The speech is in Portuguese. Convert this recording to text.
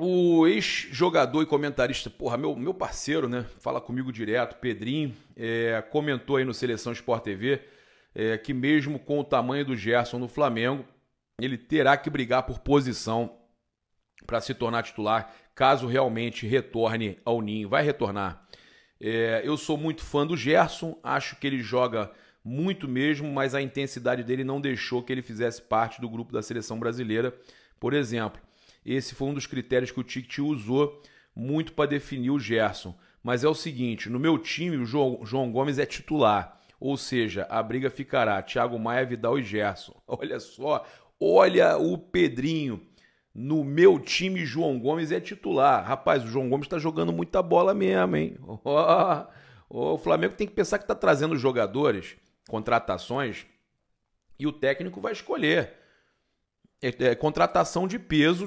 O ex-jogador e comentarista, porra, meu, meu parceiro, né? Fala comigo direto, Pedrinho, é, comentou aí no Seleção Sport TV é, que mesmo com o tamanho do Gerson no Flamengo, ele terá que brigar por posição para se tornar titular, caso realmente retorne ao Ninho. Vai retornar. É, eu sou muito fã do Gerson, acho que ele joga muito mesmo, mas a intensidade dele não deixou que ele fizesse parte do grupo da seleção brasileira, por exemplo. Esse foi um dos critérios que o Tite usou muito para definir o Gerson. Mas é o seguinte: no meu time, o João, Gomes é titular. Ou seja, a briga ficará Thiago Maia, Vidal e Gerson. Olha só, olha o Pedrinho. No meu time, João Gomes é titular. Rapaz, o João Gomes está jogando muita bola mesmo, hein? oh, o Flamengo tem que pensar que está trazendo jogadores, contratações, e o técnico vai escolher. É, é, contratação de peso. De